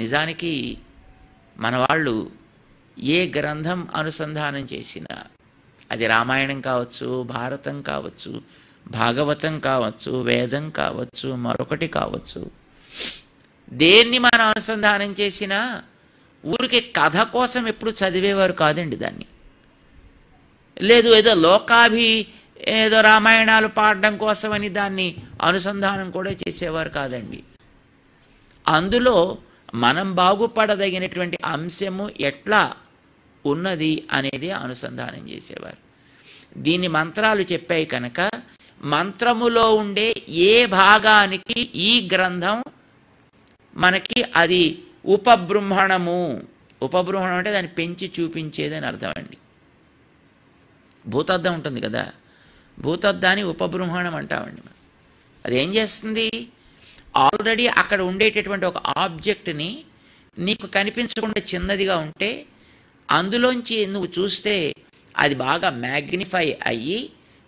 నిజానికి మన వాళ్ళు ఏ గ్రంథం అనుసంధానం చేసినా అది రామాయణం కావచ్చు భారతం కావచ్చు భాగవతం కావచ్చు వేదం కావచ్చు మరొకటి కావచ్చు దేన్ని మనం అనుసంధానం చేసినా ఊరికే కథ కోసం ఎప్పుడు చదివేవారు కాదండి దాన్ని లేదు ఏదో లోకాభి ఏదో రామాయణాలు పాడడం కోసమని దాన్ని అనుసంధానం కూడా చేసేవారు కాదండి అందులో మనం బాగుపడదగినటువంటి అంశము ఎట్లా ఉన్నది అనేది అనుసంధానం చేసేవారు దీని మంత్రాలు చెప్పాయి కనుక మంత్రములో ఉండే ఏ భాగానికి ఈ గ్రంథం మనకి అది ఉపబృంహణము ఉపబృంహణం అంటే దాన్ని పెంచి చూపించేది అని అర్థం అండి భూతద్దం ఉంటుంది కదా భూతద్దాన్ని ఉపబృంహణం అంటామండి మనం ఏం చేస్తుంది ఆల్రెడీ అక్కడ ఉండేటటువంటి ఒక ఆబ్జెక్ట్ని నీకు కనిపించకుండా చిన్నదిగా ఉంటే అందులోంచి నువ్వు చూస్తే అది బాగా మ్యాగ్నిఫై అయ్యి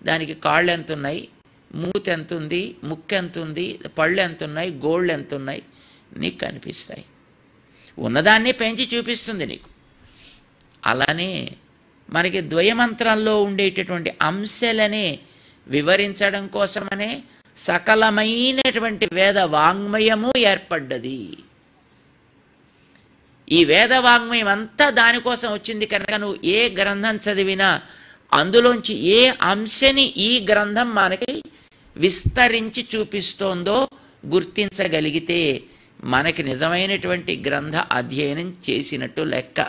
దానికి కాళ్ళు ఎంత ఉన్నాయి మూత ఎంత ఉంది ముక్కు ఎంత ఉంది పళ్ళు ఎంత ఉన్నాయి గోళ్ళు ఎంత ఉన్నాయి నీకు కనిపిస్తాయి ఉన్నదాన్ని పెంచి చూపిస్తుంది నీకు అలానే మనకి ద్వయమంత్రంలో ఉండేటటువంటి అంశాలనే వివరించడం కోసమనే సకలమైనటువంటి వేద వాంగ్మయము ఏర్పడ్డది ఈ వేద వాంగ్మయం అంతా దానికోసం వచ్చింది కనుక నువ్వు ఏ గ్రంథం చదివినా అందులోంచి ఏ అంశని ఈ గ్రంథం మనకి విస్తరించి చూపిస్తోందో గుర్తించగలిగితే మనకి నిజమైనటువంటి గ్రంథ అధ్యయనం చేసినట్టు లెక్క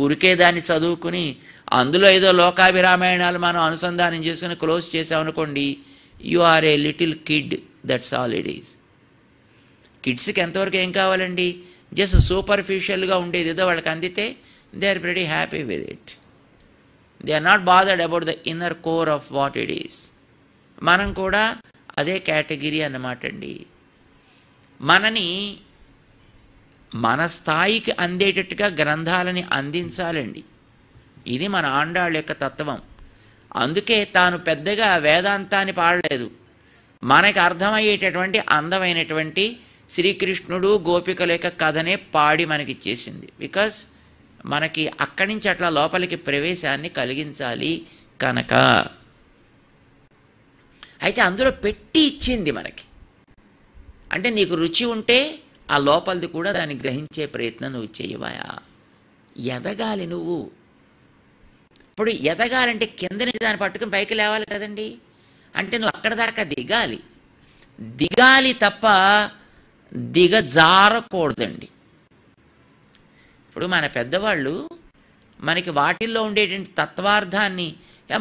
ఊరికే దాన్ని చదువుకుని అందులో ఏదో లోకాభిరామాయణాలు మనం అనుసంధానం చేసుకుని క్లోజ్ చేసామనుకోండి you are a little kid that's all it is కిడ్స్కి ఎంతవరకు ఏం కావాలండి జస్ట్ సూపర్ఫిషియల్గా ఉండేది ఏదో వాళ్ళకి అందితే they are very happy with it they are not bothered about the inner core of what it is మనం కూడా అదే కేటగిరీ అన్నమాట అండి మనని మన స్థాయికి అందేటట్టుగా గ్రంథాలని అందించాలండి ఇది మన ఆండాళ్ళ యొక్క తత్వం అందుకే తాను పెద్దగా వేదాంతాన్ని పాడలేదు మనకి అర్థమయ్యేటటువంటి అందమైనటువంటి శ్రీకృష్ణుడు గోపికల యొక్క కథనే పాడి మనకి ఇచ్చేసింది బికాస్ మనకి అక్కడి నుంచి అట్లా లోపలికి ప్రవేశాన్ని కలిగించాలి కనుక అయితే అందులో పెట్టి ఇచ్చింది మనకి అంటే నీకు రుచి ఉంటే ఆ లోపలిది కూడా దాన్ని గ్రహించే ప్రయత్నం నువ్వు చేయవా ఎదగాలి నువ్వు ఇప్పుడు ఎదగాలంటే కింద నుంచి దాన్ని పట్టుకుని పైకి లేవాలి కదండి అంటే నువ్వు అక్కడ దాకా దిగాలి దిగాలి తప్ప దిగజారకూడదండి ఇప్పుడు మన పెద్దవాళ్ళు మనకి వాటిల్లో ఉండేటువంటి తత్వార్థాన్ని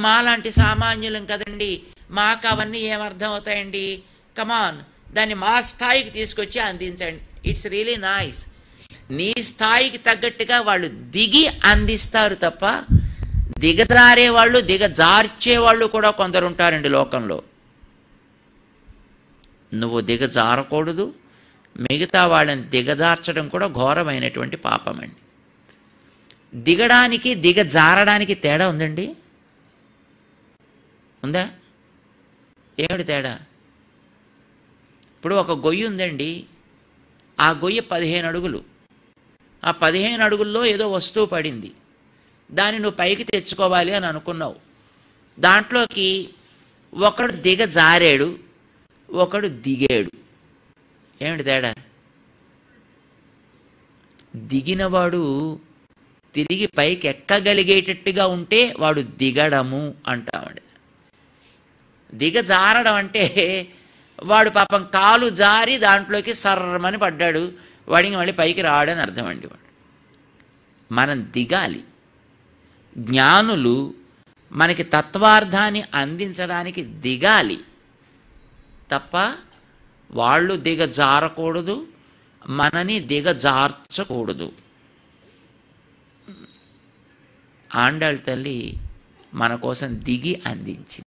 మాలాంటి సామాన్యులం కదండి మాకు అవన్నీ ఏమర్థం అవుతాయండి కమాన్ దాన్ని మా స్థాయికి తీసుకొచ్చి అందించండి ఇట్స్ రియలీ నైస్ నీ స్థాయికి తగ్గట్టుగా వాళ్ళు దిగి అందిస్తారు తప్ప దిగజారేవాళ్ళు దిగజార్చేవాళ్ళు కూడా కొందరు ఉంటారండి లోకంలో నువ్వు దిగజారకూడదు మిగతా వాళ్ళని దిగజార్చడం కూడా ఘోరమైనటువంటి పాపమండి దిగడానికి దిగజారడానికి తేడా ఉందండి ఉందా ఏమిటి తేడా ఇప్పుడు ఒక గొయ్యి ఉందండి ఆ గొయ్యి పదిహేను అడుగులు ఆ పదిహేను అడుగుల్లో ఏదో వస్తువు పడింది దాన్ని నువ్వు పైకి తెచ్చుకోవాలి అని అనుకున్నావు దాంట్లోకి ఒకడు దిగ జారాడు ఒకడు దిగాడు ఏమిటి తేడా దిగినవాడు తిరిగి పైకి ఎక్కగలిగేటట్టుగా ఉంటే వాడు దిగడము అంటామండి జారడం అంటే వాడు పాపం కాలు జారి దాంట్లోకి సర్రమని పడ్డాడు వాడికి మళ్ళీ పైకి రాడని అర్థం అండి వాడు మనం దిగాలి జ్ఞానులు మనకి తత్వార్థాన్ని అందించడానికి దిగాలి తప్ప వాళ్ళు దిగజారకూడదు మనని దిగజార్చకూడదు ఆండాళ్ళ తల్లి మన కోసం దిగి అందించింది